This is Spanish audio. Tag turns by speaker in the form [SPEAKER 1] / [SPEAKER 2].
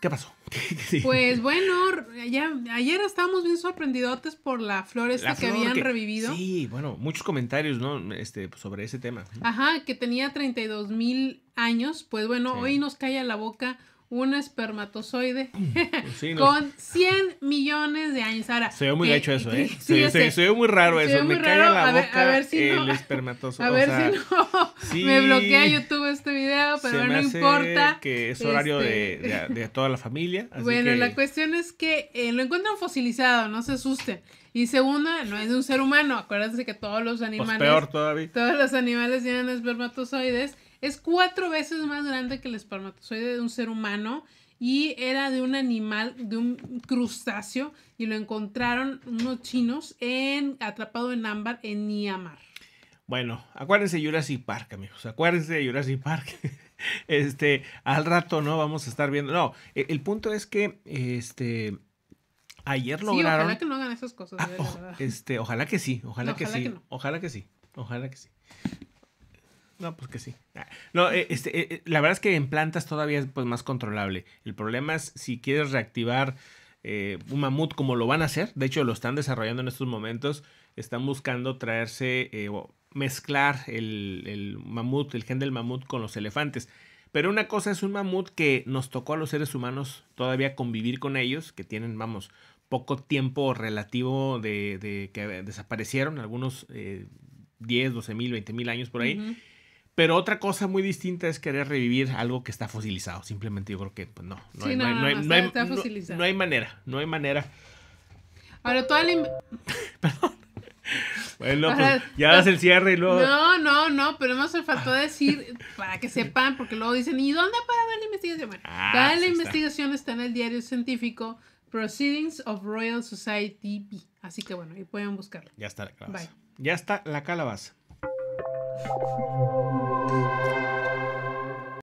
[SPEAKER 1] ¿Qué pasó? Pues bueno, ayer estábamos bien sorprendidotes por la floresta que habían revivido. Sí,
[SPEAKER 2] bueno, muchos comentarios, ¿no? Este, pues, sobre ese tema.
[SPEAKER 1] Ajá, que tenía 32 mil años. Pues bueno, hoy nos cae a la boca un espermatozoide mm. con 100 millones de años. se ve muy hecho eso, ¿eh? Sí, se, ve muy raro eso. me a la boca ver, si A ver si no me bloquea YouTube este video, pero no importa. Que es horario de,
[SPEAKER 2] toda la familia. bueno, la
[SPEAKER 1] cuestión es que eh, lo encuentran fosilizado, no se asusten. Y segunda, no es de un ser humano. Acuérdense que todos los pues animales. peor
[SPEAKER 2] todavía. Todos
[SPEAKER 1] los animales tienen espermatozoides. Es cuatro veces más grande que el espermatozoide de un ser humano y era de un animal, de un crustáceo, y lo encontraron unos chinos en, atrapado en ámbar en Niamar.
[SPEAKER 2] Bueno, acuérdense de Jurassic Park, amigos. Acuérdense de Jurassic Park. Este, al rato no vamos a estar viendo. No, e, el, punto es que este ayer lograron. Sí, ojalá que
[SPEAKER 1] no hagan esas cosas.
[SPEAKER 2] Este, ojalá que sí, ojalá que sí. Ojalá que sí. Ojalá que sí. No, pues que sí. Ah, no, eh, este, eh, eh, la verdad es que en plantas todavía es pues, más controlable. El problema es si quieres reactivar un mamut como lo van a hacer. De hecho, lo están desarrollando en estos momentos. Están buscando traerse, o mezclar el, mamut, el gen del mamut con los elefantes. Pero una cosa es un mamut que nos tocó a los seres humanos todavía convivir con ellos, que tienen, vamos, poco tiempo relativo de, de que desaparecieron, algunos 10, 12 mil, 20 mil años por ahí. Pero otra cosa muy distinta es querer revivir algo que está fosilizado. Simplemente yo creo que pues no. No, hay, manera. No hay manera.
[SPEAKER 1] Ahora toda la... Perdón.
[SPEAKER 2] Bueno, pues, ya das el cierre y luego.
[SPEAKER 1] No, no, no, pero no se faltó decir para que sepan, porque luego dicen, ¿y dónde para ver la investigación? Bueno, ah, pues la investigación está. en el diario científico Proceedings of Royal Society B. Así que bueno, y pueden buscarla Ya está la calabaza.
[SPEAKER 2] Ya está la calabaza.